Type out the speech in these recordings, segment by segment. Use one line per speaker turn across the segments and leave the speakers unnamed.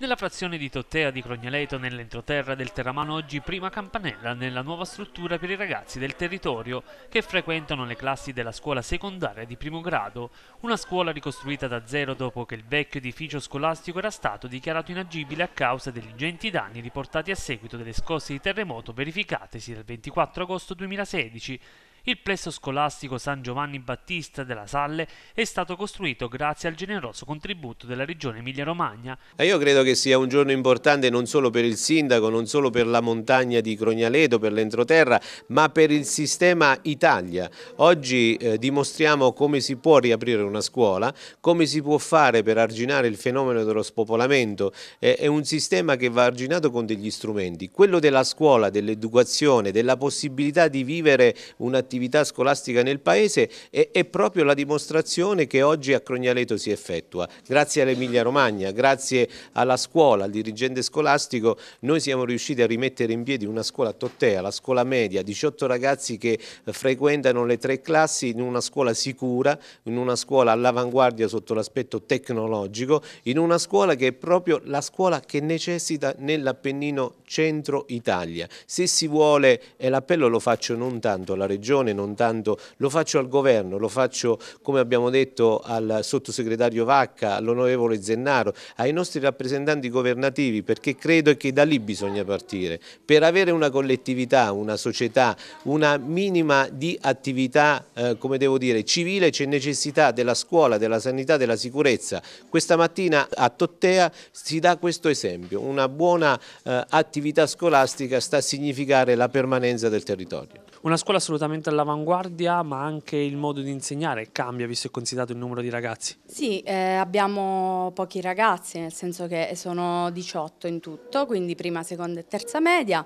Nella frazione di Tottea di Crognaleto, nell'entroterra del Terramano, oggi prima campanella nella nuova struttura per i ragazzi del territorio che frequentano le classi della scuola secondaria di primo grado, una scuola ricostruita da zero dopo che il vecchio edificio scolastico era stato dichiarato inagibile a causa degli ingenti danni riportati a seguito delle scosse di terremoto verificatesi dal 24 agosto 2016 il plesso scolastico San Giovanni Battista della Salle è stato costruito grazie al generoso contributo della regione Emilia-Romagna.
Io credo che sia un giorno importante non solo per il sindaco, non solo per la montagna di Crognaledo, per l'entroterra, ma per il sistema Italia. Oggi eh, dimostriamo come si può riaprire una scuola, come si può fare per arginare il fenomeno dello spopolamento. Eh, è un sistema che va arginato con degli strumenti. Quello della scuola, dell'educazione, della possibilità di vivere un'attività dell'attività scolastica nel Paese è, è, proprio la dimostrazione che oggi a Crognaleto si effettua. Grazie all'Emilia Romagna, grazie alla scuola, al dirigente scolastico, noi siamo riusciti a rimettere in piedi una scuola a Tottea, la scuola media, 18 ragazzi che frequentano le tre classi in una scuola sicura, in una scuola all'avanguardia sotto l'aspetto tecnologico, in una scuola che è proprio la scuola che necessita nell'Appennino Centro Italia. Se si vuole, e l'appello lo faccio non tanto alla Regione, Regione, non tanto, lo faccio al Governo, lo faccio come abbiamo detto al sottosegretario Vacca, all'onorevole Zennaro, ai nostri rappresentanti governativi perché credo che da lì bisogna partire, per avere una collettività, una società, una minima di attività, eh, come devo dire, civile c'è necessità della scuola, della sanità, della sicurezza. Questa mattina a Tottea si dà questo esempio, una buona eh, attività scolastica sta a significare la permanenza del territorio.
Una scuola assolutamente sempre all'avanguardia, ma anche il modo di insegnare cambia visto e considerato il numero di ragazzi.
Sì, eh, abbiamo pochi ragazzi, nel senso che sono 18 in tutto, quindi prima, seconda e terza media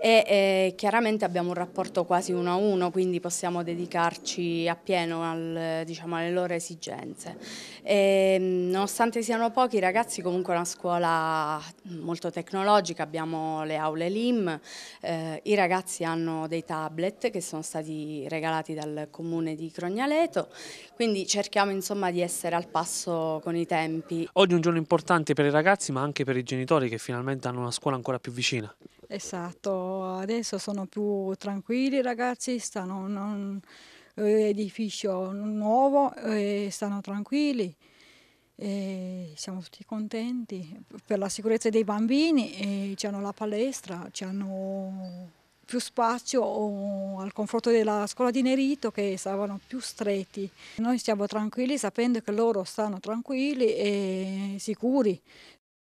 e eh, chiaramente abbiamo un rapporto quasi uno a uno, quindi possiamo dedicarci appieno al, diciamo, alle loro esigenze. E, nonostante siano pochi, i ragazzi comunque è una scuola molto tecnologica, abbiamo le aule LIM, eh, i ragazzi hanno dei tablet che sono stati regalati dal comune di Crognaleto, quindi cerchiamo insomma di essere al passo
con i tempi.
Oggi è un giorno importante per i ragazzi ma anche per i genitori che finalmente hanno una scuola ancora più vicina.
Esatto, adesso sono più tranquilli i ragazzi, stanno in un eh, edificio nuovo e eh, stanno tranquilli. E siamo tutti contenti per la sicurezza dei bambini, e eh, hanno la palestra, hanno più spazio al confronto della scuola di Nerito che stavano più stretti. Noi stiamo tranquilli sapendo che loro stanno tranquilli e sicuri